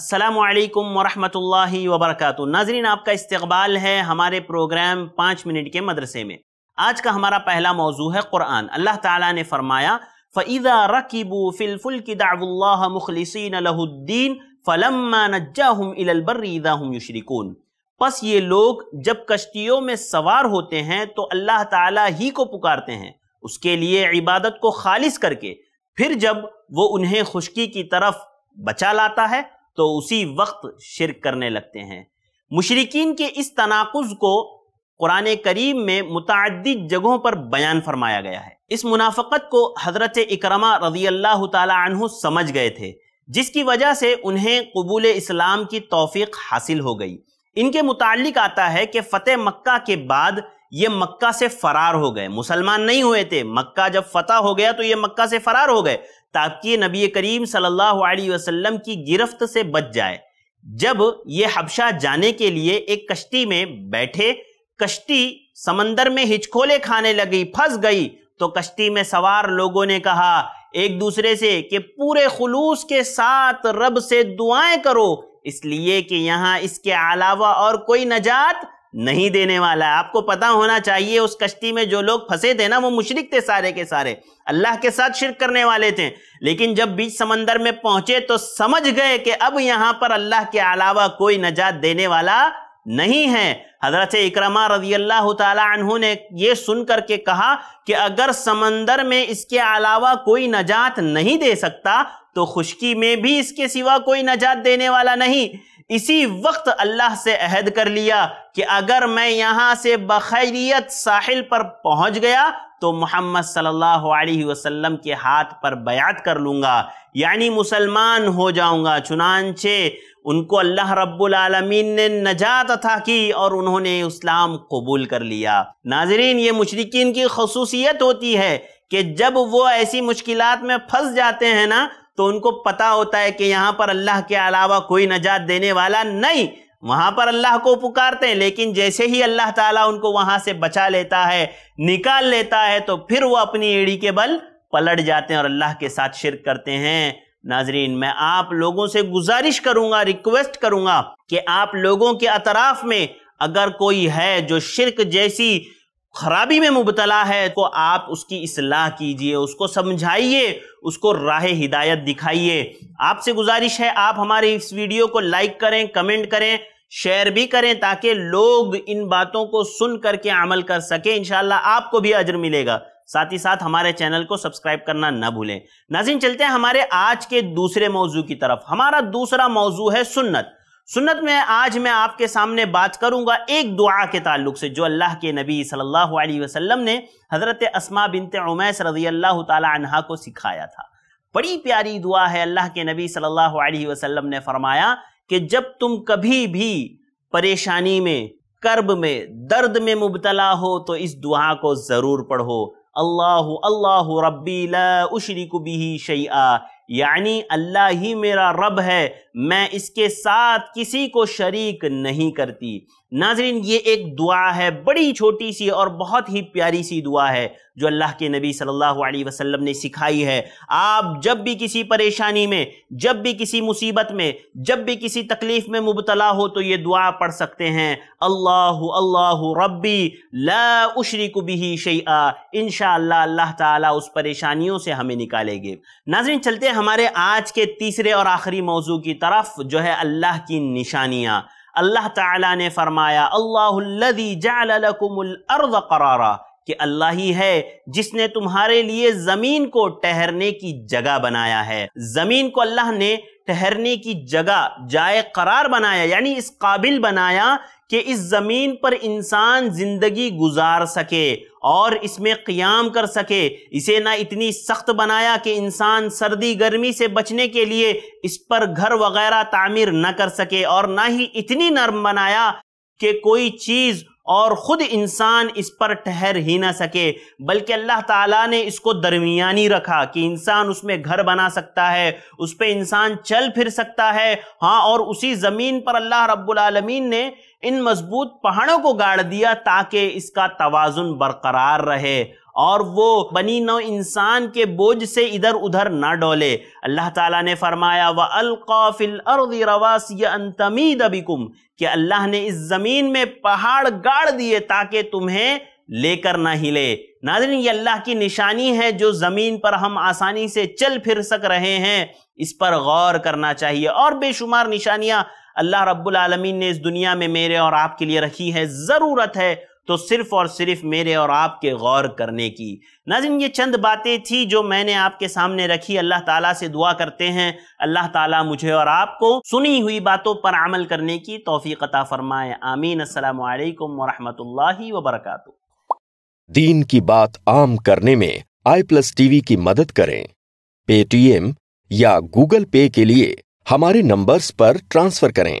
السلام علیکم ورحمۃ اللہ وبرکاتہ ناظرین آپ کا استقبال ہے ہمارے پروگرام پانچ منٹ کے مدرسے میں آج کا ہمارا پہلا موضوع ہے قرآن اللہ تعالیٰ نے فرمایا فَإِذَا رَكِبُوا فِي الْفُلْكِ دَعْوُ اللَّهَ مُخْلِصِينَ لَهُ الدِّينَ فَلَمَّا نَجَّاهُمْ إِلَى الْبَرِّ إِذَا هُمْ يُشْرِكُونَ پس یہ لوگ جب کشتیوں میں سوار ہوتے ہیں تو اللہ تعالیٰ ہی کو پکارتے ہیں اس کے لیے عبادت کو خالص کر کے پھر جب وہ انہیں خشکی کی طرف بچا لاتا ہے تو اسی وقت شرک کرنے لگتے ہیں مشرقین کے اس تناقض کو قرآن کریم میں متعدد جگہوں پر بیان فرمایا گیا ہے اس منافقت کو حضرت اکرمہ رضی اللہ تعالی عنہ سمجھ گئے تھے جس کی وجہ سے انہیں قبول اسلام کی توفیق حاصل ہو گئی ان کے متعلق آتا ہے کہ فتح مکہ کے بعد یہ مکہ سے فرار ہو گئے مسلمان نہیں ہوئے تھے مکہ جب فتح ہو گیا تو یہ مکہ سے فرار ہو گئے تاکہ نبی کریم صلی اللہ علیہ وسلم کی گرفت سے بچ جائے جب یہ حبشہ جانے کے لیے ایک کشتی میں بیٹھے کشتی سمندر میں ہچکولے کھانے لگی پھنس گئی تو کشتی میں سوار لوگوں نے کہا ایک دوسرے سے کہ پورے خلوص کے ساتھ رب سے دعائیں کرو اس لیے کہ یہاں اس کے علاوہ اور کوئی نجات نہیں دینے والا ہے آپ کو پتا ہونا چاہیے اس کشتی میں جو لوگ پھنسے تھے نا وہ مشرک تھے سارے کے سارے اللہ کے ساتھ شرک کرنے والے تھے لیکن جب بیچ سمندر میں پہنچے تو سمجھ گئے کہ اب یہاں پر اللہ کے علاوہ کوئی نجات دینے والا نہیں ہے حضرت اکرما رضی اللہ تعالی عنہ نے یہ سن کر کے کہا کہ اگر سمندر میں اس کے علاوہ کوئی نجات نہیں دے سکتا تو خشکی میں بھی اس کے سوا کوئی نجات دینے والا نہیں اسی وقت اللہ سے عہد کر لیا کہ اگر میں یہاں سے بخیریت ساحل پر پہنچ گیا تو محمد صلی اللہ علیہ وسلم کے ہاتھ پر بیعت کر لوں گا یعنی مسلمان ہو جاؤں گا چنانچہ ان کو اللہ رب العالمین نے نجات کی اور انہوں نے اسلام قبول کر لیا ناظرین یہ مشرقین کی خصوصیت ہوتی ہے کہ جب وہ ایسی مشکلات میں پھنس جاتے ہیں نا تو ان کو پتا ہوتا ہے کہ یہاں پر اللہ کے علاوہ کوئی نجات دینے والا نہیں وہاں پر اللہ کو پکارتے ہیں لیکن جیسے ہی اللہ تعالیٰ ان کو وہاں سے بچا لیتا ہے نکال لیتا ہے تو پھر وہ اپنی ایڑی کے بل پلٹ جاتے ہیں اور اللہ کے ساتھ شرک کرتے ہیں ناظرین میں آپ لوگوں سے گزارش کروں گا ریکویسٹ کروں گا کہ آپ لوگوں کے اطراف میں اگر کوئی ہے جو شرک جیسی خرابی میں مبتلا ہے تو آپ اس کی اصلاح کیجئے اس کو سمجھائیے اس کو راہ ہدایت دکھائیے آپ سے گزارش ہے آپ ہماری اس ویڈیو کو لائک کریں کمنٹ کریں شیئر بھی کریں تاکہ لوگ ان باتوں کو سن کر کے عمل کر سکیں انشاءاللہ آپ کو بھی عجر ملے گا ساتھ ہی ساتھ ہمارے چینل کو سبسکرائب کرنا نہ بھولیں ناظرین چلتے ہیں ہمارے آج کے دوسرے موضوع کی طرف ہمارا دوسرا موضوع ہے سنت سنت میں آج میں آپ کے سامنے بات کروں گا ایک دعا کے تعلق سے جو اللہ کے نبی صلی اللہ علیہ وسلم نے حضرت اسما بنت عمیس رضی اللہ تعالی عنہ کو سکھایا تھا بڑی پیاری دعا ہے اللہ کے نبی صلی اللہ علیہ وسلم نے فرمایا کہ جب تم کبھی بھی پریشانی میں کرب میں درد میں مبتلا ہو تو اس دعا کو ضرور پڑھو اللہ اللہ ربی لا اشرک بھی شیعہ یعنی اللہ ہی میرا رب ہے میں اس کے ساتھ کسی کو شریک نہیں کرتی ناظرین یہ ایک دعا ہے بڑی چھوٹی سی اور بہت ہی پیاری سی دعا ہے جو اللہ کے نبی صلی اللہ علیہ وسلم نے سکھائی ہے آپ جب بھی کسی پریشانی میں جب بھی کسی مصیبت میں جب بھی کسی تکلیف میں مبتلا ہو تو یہ دعا پڑھ سکتے ہیں اللہ اللہ ربی لا اشرک شعیٰ شیعہ انشاءاللہ اللہ تعالیٰ اس پریشانیوں سے ہمیں نکالے گے ناظرین چلتے ہمارے آج کے تیسرے اور آخری موضوع کی طرف جو ہے اللہ کی نشانیاں اللہ تعالیٰ اللہ جعل الارض قرارا کہ اللہ ہی ہے جس نے تمہارے لیے زمین کو ٹہرنے کی جگہ بنایا ہے زمین کو اللہ نے ٹہرنے کی جگہ جائے قرار بنایا یعنی اس قابل بنایا کہ اس زمین پر انسان زندگی گزار سکے اور اس میں قیام کر سکے اسے نہ اتنی سخت بنایا کہ انسان سردی گرمی سے بچنے کے لیے اس پر گھر وغیرہ تعمیر نہ کر سکے اور نہ ہی اتنی نرم بنایا کہ کوئی چیز اور خود انسان اس پر ٹھہر ہی نہ سکے بلکہ اللہ تعالیٰ نے اس کو درمیانی رکھا کہ انسان اس میں گھر بنا سکتا ہے اس پہ انسان چل پھر سکتا ہے ہاں اور اسی زمین پر اللہ رب العالمین نے ان مضبوط پہاڑوں کو گاڑ دیا تاکہ اس کا توازن برقرار رہے اور وہ بنی نو انسان کے بوجھ سے ادھر ادھر نہ ڈولے اللہ تعالیٰ نے فرمایا وہ القافل کہ اللہ نے اس زمین میں پہاڑ گاڑ دیے تاکہ تمہیں لے کر نہ ہی لے یہ اللہ کی نشانی ہے جو زمین پر ہم آسانی سے چل پھر سک رہے ہیں اس پر غور کرنا چاہیے اور بے شمار نشانیاں اللہ رب العالمین نے اس دنیا میں میرے اور آپ کے لیے رکھی ہے ضرورت ہے تو صرف اور صرف میرے اور آپ کے غور کرنے کی ناظرین یہ چند باتیں جو میں نے آپ کے سامنے رکھی اللہ تعالیٰ سے دعا کرتے ہیں اللہ تعالیٰ مجھے اور آپ کو سنی ہوئی باتوں پر عمل کرنے کی توفیق عطا فرمائے آمین السلام علیکم ورحمۃ اللہ وبرکاتہ دین کی بات عام کرنے میں آئی پلس ٹی وی کی مدد کریں پے ٹی ایم یا گوگل پے کے لیے ہمارے نمبرز پر ٹرانسفر کریں